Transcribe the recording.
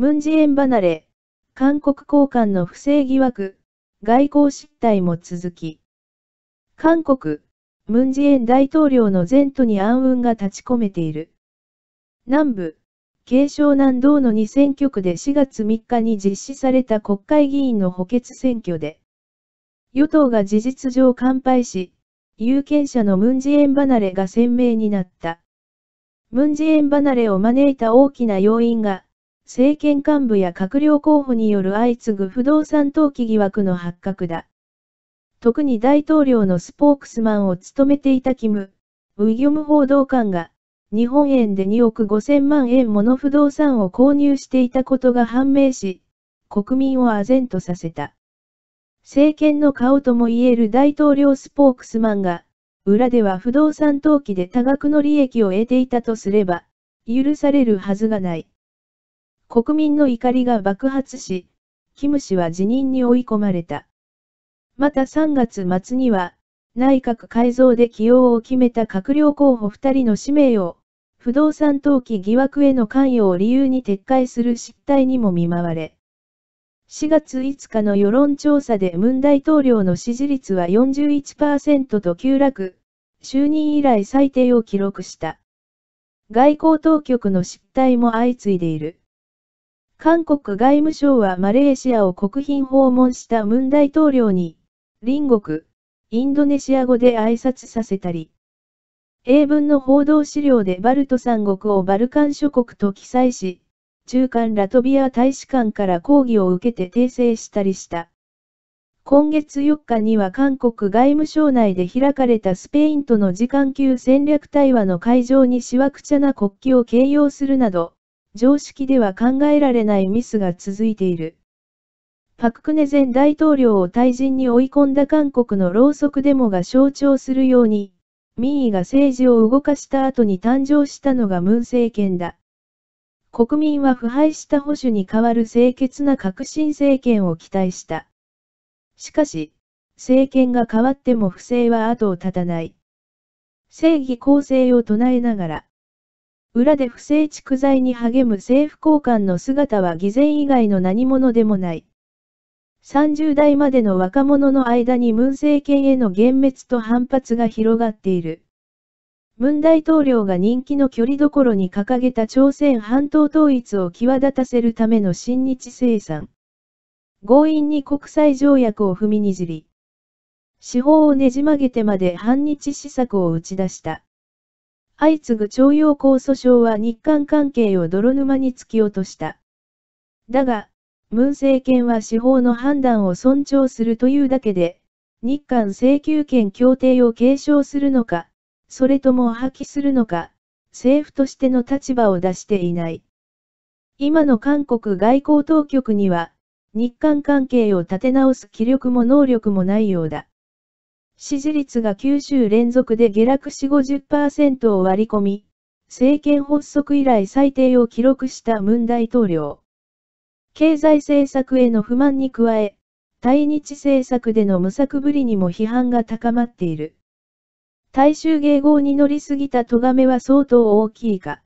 ムンジェン離れ、韓国交換の不正疑惑、外交失態も続き、韓国、ムンジェン大統領の前途に暗雲が立ち込めている。南部、軽湘南道の2選挙区で4月3日に実施された国会議員の補欠選挙で、与党が事実上完敗し、有権者のムンジェン離れが鮮明になった。ムンジェン離れを招いた大きな要因が、政権幹部や閣僚候補による相次ぐ不動産投機疑惑の発覚だ。特に大統領のスポークスマンを務めていたキム・ウィギョム報道官が、日本円で2億5000万円もの不動産を購入していたことが判明し、国民を唖然とさせた。政権の顔ともいえる大統領スポークスマンが、裏では不動産投機で多額の利益を得ていたとすれば、許されるはずがない。国民の怒りが爆発し、キム氏は辞任に追い込まれた。また3月末には、内閣改造で起用を決めた閣僚候補2人の氏名を、不動産登記疑惑への関与を理由に撤回する失態にも見舞われ、4月5日の世論調査で文大統領の支持率は41%と急落、就任以来最低を記録した。外交当局の失態も相次いでいる。韓国外務省はマレーシアを国賓訪問したムン大統領に、隣国、インドネシア語で挨拶させたり、英文の報道資料でバルト三国をバルカン諸国と記載し、中間ラトビア大使館から抗議を受けて訂正したりした。今月4日には韓国外務省内で開かれたスペインとの時間級戦略対話の会場にしわくちゃな国旗を掲揚するなど、常識では考えられないミスが続いている。パククネ前大統領を退陣に追い込んだ韓国のろうそくデモが象徴するように、民意が政治を動かした後に誕生したのがムン政権だ。国民は腐敗した保守に代わる清潔な革新政権を期待した。しかし、政権が変わっても不正は後を絶たない。正義公正を唱えながら、裏で不正蓄財に励む政府高官の姿は偽善以外の何者でもない。30代までの若者の間に文政権への幻滅と反発が広がっている。文大統領が人気の距離どころに掲げた朝鮮半島統一を際立たせるための親日生産。強引に国際条約を踏みにじり、司法をねじ曲げてまで反日施策を打ち出した。相次ぐ徴用工訴訟は日韓関係を泥沼に突き落とした。だが、ムン政権は司法の判断を尊重するというだけで、日韓請求権協定を継承するのか、それとも破棄するのか、政府としての立場を出していない。今の韓国外交当局には、日韓関係を立て直す気力も能力もないようだ。支持率が9週連続で下落し50%を割り込み、政権発足以来最低を記録したムン大統領。経済政策への不満に加え、対日政策での無策ぶりにも批判が高まっている。大衆迎合に乗りすぎた咎めは相当大きいか。